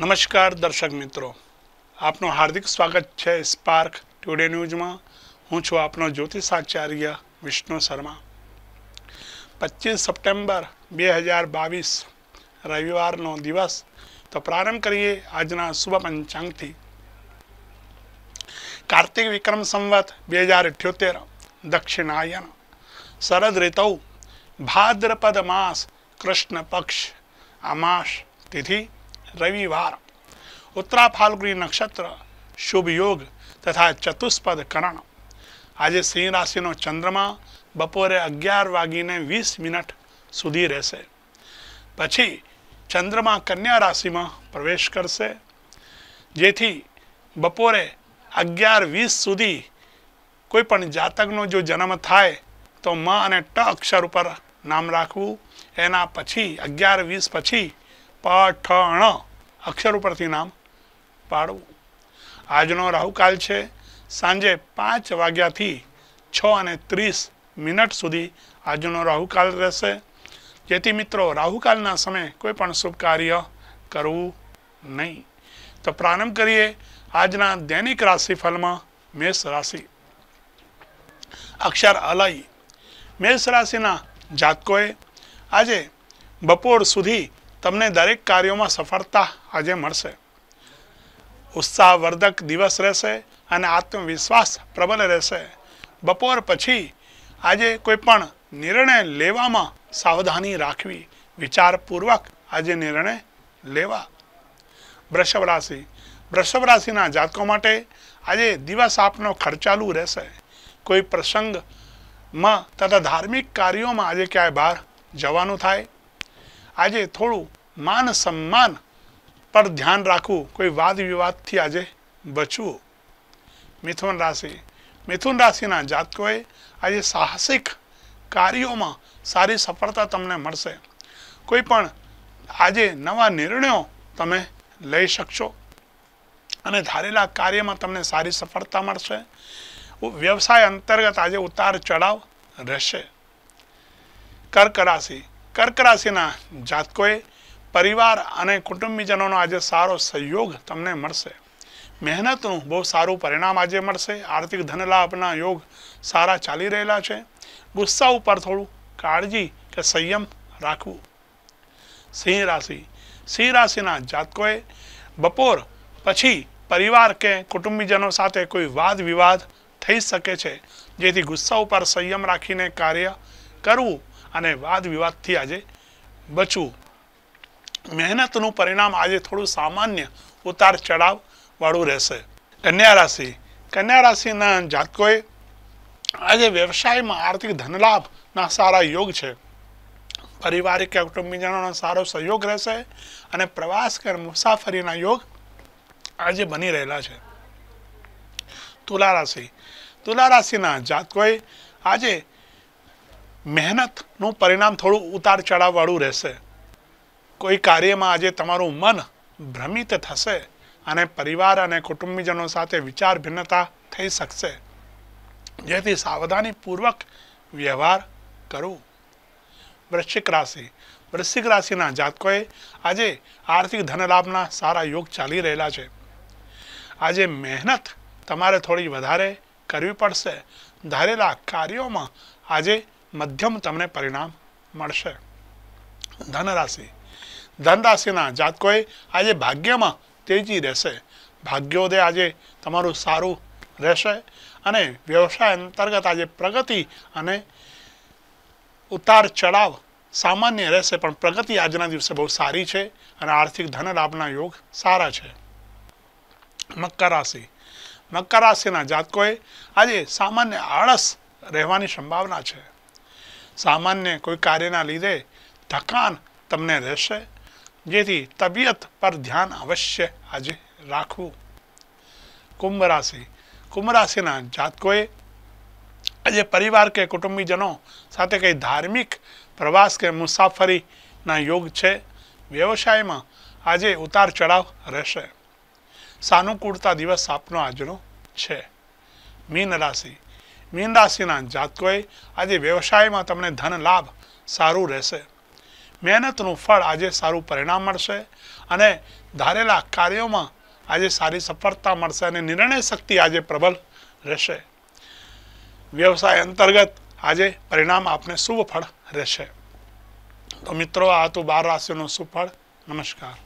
नमस्कार दर्शक मित्रों आपनों हार्दिक स्वागत है स्पार्क टुडे न्यूज में हूँ छु आप ज्योतिष आचार्य विष्णु शर्मा 25 सप्टेम्बर बेहजार बीस रविवार दिवस तो प्रारंभ करिए आज शुभ पंचांग थी कार्तिक विक्रम संवत बेहजार अठ्योतेर दक्षिणायन शरद ऋतु भाद्रपद मास कृष्ण पक्ष अमाश तिथि રવિવાર ઉત્તરા ફાલ્ગુની નક્ષત્ર શુભ યોગ તથા ચતુષ્પદ કરણ આજે સિંહ રાશિનો ચંદ્રમા બપોરે અગિયાર વાગીને વીસ મિનિટ સુધી રહેશે પછી ચંદ્રમા કન્યા રાશિમાં પ્રવેશ કરશે જેથી બપોરે અગિયાર વીસ સુધી કોઈ પણ જાતકનો જો જન્મ થાય તો મ અને ટ અક્ષર ઉપર નામ રાખવું એના પછી અગિયાર વીસ પછી પ ઠ ણ અક્ષર ઉપરથી નામ પાડવું આજનો રાહુકાલ છે સાંજે પાંચ વાગ્યાથી છ અને ત્રીસ મિનિટ સુધી આજનો રાહુકાલ રહેશે જેથી મિત્રો રાહુકાલના સમયે કોઈ પણ શુભ કાર્ય કરવું નહીં તો પ્રારંભ કરીએ આજના દૈનિક રાશિફલમાં મેષ રાશિ અક્ષર અલય મેષ રાશિના જાતકોએ આજે બપોર સુધી તમને દરેક કાર્યોમાં સફળતા આજે મળશે ઉત્સાહવર્ધક દિવસ રહેશે અને આત્મવિશ્વાસ પ્રબળ રહેશે બપોર પછી આજે કોઈ પણ નિર્ણય લેવામાં સાવધાની રાખવી વિચારપૂર્વક આજે નિર્ણય લેવા વૃષભ રાશિ વૃષભ રાશિના જાતકો માટે આજે દિવસ આપનો ખર્ચાલુ રહેશે કોઈ પ્રસંગમાં તથા ધાર્મિક કાર્યોમાં આજે ક્યાંય બહાર જવાનું થાય આજે થોડું માન સન્માન પર ધ્યાન રાખવું કોઈ વાદ વિવાદથી આજે બચવું મિથુન રાશિ મિથુન રાશિના જાતકોએ આજે સાહસિક કાર્યોમાં સારી સફળતા તમને મળશે કોઈ પણ આજે નવા નિર્ણયો તમે લઈ શકશો અને ધારેલા કાર્યમાં તમને સારી સફળતા મળશે વ્યવસાય અંતર્ગત આજે ઉતાર ચઢાવ રહેશે કર્ક રાશિ કર્ક રાશિના જાતકોએ પરિવાર અને કુટુંબીજનોનો આજે સારો સહયોગ તમને મળશે મહેનતનું બહુ સારું પરિણામ આજે મળશે આર્થિક ધનલાભના યોગ સારા ચાલી રહેલા છે ગુસ્સા ઉપર થોડું કાળજી કે સંયમ રાખવું સિંહ રાશિ સિંહ રાશિના જાતકોએ બપોર પછી પરિવાર કે કુટુંબીજનો સાથે કોઈ વાદ વિવાદ થઈ શકે છે જેથી ગુસ્સા ઉપર સંયમ રાખીને કાર્ય કરવું અને વાદ વિવાદથી આજે બચવું મહેનતનું પરિણામ આજે થોડું સામાન્ય ઉતાર ચઢાવ વાળું રહેશે કન્યા રાશિ કન્યા રાશિના જાતકોએ આજે વ્યવસાયમાં આર્થિક ધનલાભના સારા યોગ છે પરિવારિક કે કુટુંબીજનોનો સારો સહયોગ રહેશે અને પ્રવાસ કે મુસાફરીના યોગ આજે બની રહેલા છે તુલા રાશિ તુલા રાશિના જાતકોએ આજે મહેનતનું પરિણામ થોડું ઉતાર ચઢાવવાળું રહેશે કોઈ કાર્યમાં આજે તમારું મન ભ્રમિત થશે અને પરિવાર અને કુટુંબીજનો સાથે વિચાર ભિન્નતા થઈ શકશે જેથી સાવધાનીપૂર્વક વ્યવહાર કરવું વૃશ્ચિક રાશિ વૃશ્ચિક રાશિના જાતકોએ આજે આર્થિક ધનલાભના સારા યોગ ચાલી રહેલા છે આજે મહેનત તમારે થોડી વધારે કરવી પડશે ધારેલા કાર્યોમાં આજે મધ્યમ તમને પરિણામ મળશે ધનરાશિ ધનરાશિના જાતકોએ આજે ભાગ્યમાં તેજી રહેશે ભાગ્યોદય આજે તમારું સારું રહેશે અને વ્યવસાય અંતર્ગત આજે પ્રગતિ અને ઉતાર ચડાવ સામાન્ય રહેશે પણ પ્રગતિ આજના દિવસે બહુ સારી છે અને આર્થિક ધન લાભના યોગ સારા છે મકર રાશિ મકર રાશિના જાતકોએ આજે સામાન્ય આળસ રહેવાની સંભાવના છે सामान्य कोई कार्य ना लीधे थकान तमने रहें जे तबियत पर ध्यान अवश्य आज राखव कुंभ राशि कुंभ राशि जातकोए आज परिवार के कुटुंबीजनों साथ कई धार्मिक प्रवास के मुसाफरी ना योग है व्यवसाय में आज उतार चढ़ाव सानुकूलता दिवस आपनों आज है मीन राशि મીન રાશિના જાતકોએ આજે વ્યવસાયમાં તમને ધન લાભ સારું રહેશે મહેનતનું ફળ આજે સારું પરિણામ મળશે અને ધારેલા કાર્યોમાં આજે સારી સફળતા મળશે અને નિર્ણય શક્તિ આજે પ્રબલ રહેશે વ્યવસાય અંતર્ગત આજે પરિણામ આપને શુભ ફળ રહેશે તો મિત્રો આ હતું બાર રાશિનું સુફળ નમસ્કાર